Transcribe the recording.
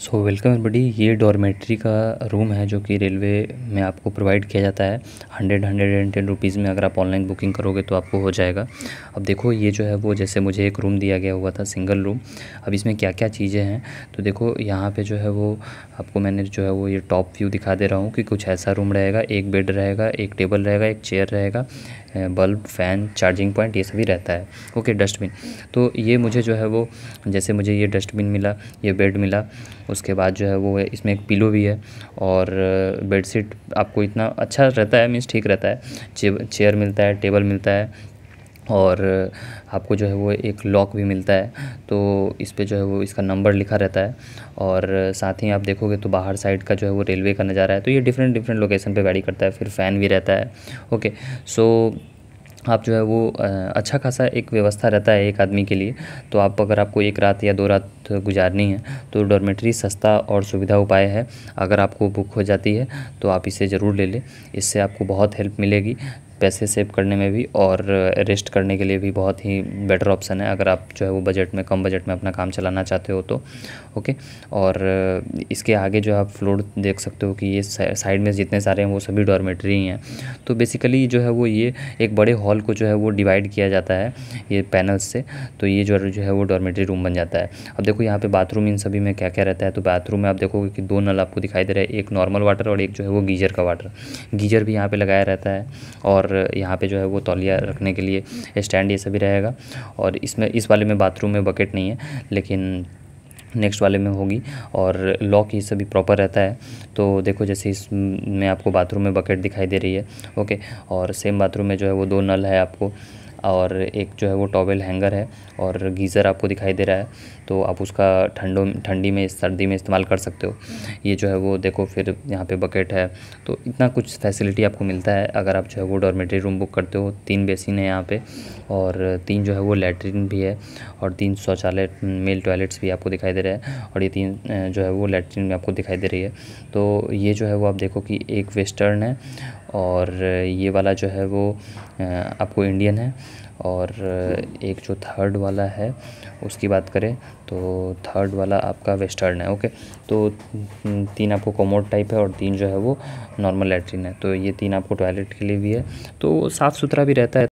सो welcome everybody ये dormitory का room है जो कि रेलवे में आपको प्रोवाइड किया जाता है hundred hundred and ten rupees में अगर आप ऑनलाइन बुकिंग करोगे तो आपको हो जाएगा अब देखो ये जो है वो जैसे मुझे एक रूम दिया गया हुआ था सिंगल रूम अब इसमें क्या क्या चीज़ें हैं तो देखो यहाँ पे जो है वो आपको मैंने जो है वो ये टॉप व्यू दिखा दे रहा हूँ कि कुछ ऐसा रूम रहेगा एक बेड रहेगा एक टेबल रहेगा एक चेयर रहेगा बल्ब फ़ैन चार्जिंग पॉइंट ये सभी रहता है ओके डस्टबिन तो ये मुझे जो है वो जैसे मुझे ये डस्टबिन मिला ये बेड मिला उसके बाद जो है वो इसमें एक पिलो भी है और बेडशीट uh, आपको इतना अच्छा रहता है मीन्स ठीक रहता है चेयर मिलता है टेबल मिलता है और आपको जो है वो एक लॉक भी मिलता है तो इस पर जो है वो इसका नंबर लिखा रहता है और साथ ही आप देखोगे तो बाहर साइड का जो है वो रेलवे का नज़ारा है तो ये डिफरेंट डिफरेंट लोकेशन पे गाड़ी करता है फिर फ़ैन भी रहता है ओके सो आप जो है वो अच्छा खासा एक व्यवस्था रहता है एक आदमी के लिए तो आप अगर आपको एक रात या दो रात गुजारनी है तो डॉर्मेट्री सस्ता और सुविधा उपाय है अगर आपको बुक हो जाती है तो आप इसे ज़रूर ले लें इससे आपको बहुत हेल्प मिलेगी पैसे सेव करने में भी और रेस्ट करने के लिए भी बहुत ही बेटर ऑप्शन है अगर आप जो है वो बजट में कम बजट में अपना काम चलाना चाहते हो तो ओके और इसके आगे जो आप फ्लोर देख सकते हो कि ये साइड में जितने सारे हैं वो सभी डॉर्मेटरी हैं तो बेसिकली जो है वो ये एक बड़े हॉल को जो है वो डिवाइड किया जाता है ये पैनल्स से तो ये जो जो है वो डॉर्मेटरी रूम बन जाता है अब देखो यहाँ पे बाथरूम इन सभी में क्या क्या रहता है तो बाथरूम में आप देखोगे कि दो नल आपको दिखाई दे रहे हैं एक नॉर्मल वाटर और एक जो है वो गीजर का वाटर गीजर भी यहाँ पर लगाया रहता है और यहाँ पर जो है वो तौलिया रखने के लिए स्टैंड ये सभी रहेगा और इसमें इस वाले में बाथरूम में बकेट नहीं है लेकिन नेक्स्ट वाले में होगी और लॉक ये सभी प्रॉपर रहता है तो देखो जैसे इस में आपको बाथरूम में बकेट दिखाई दे रही है ओके और सेम बाथरूम में जो है वो दो नल है आपको और एक जो है वो टॉवेल हैंगर है और गीज़र आपको दिखाई दे रहा है तो आप उसका ठंडों ठंडी में सर्दी में इस्तेमाल कर सकते हो ये जो है वो देखो फिर यहाँ पे बकेट है तो इतना कुछ फैसिलिटी आपको मिलता है अगर आप जो है वो डॉर्मेटरी रूम बुक करते हो तीन बेसिन है यहाँ पे और तीन जो है वो लेटरिन भी है और तीन शौचालय मेल टॉयलेट्स भी आपको दिखाई दे रहा है और ये तीन जो है वो लेटरिन भी आपको दिखाई दे रही है तो ये जो है वो आप देखो कि एक वेस्टर्न है और ये वाला जो है वो आपको इंडियन है और एक जो थर्ड वाला है उसकी बात करें तो थर्ड वाला आपका वेस्टर्न है ओके तो तीन आपको कोमोड टाइप है और तीन जो है वो नॉर्मल लेटरिन है तो ये तीन आपको टॉयलेट के लिए भी है तो साफ़ सुथरा भी रहता है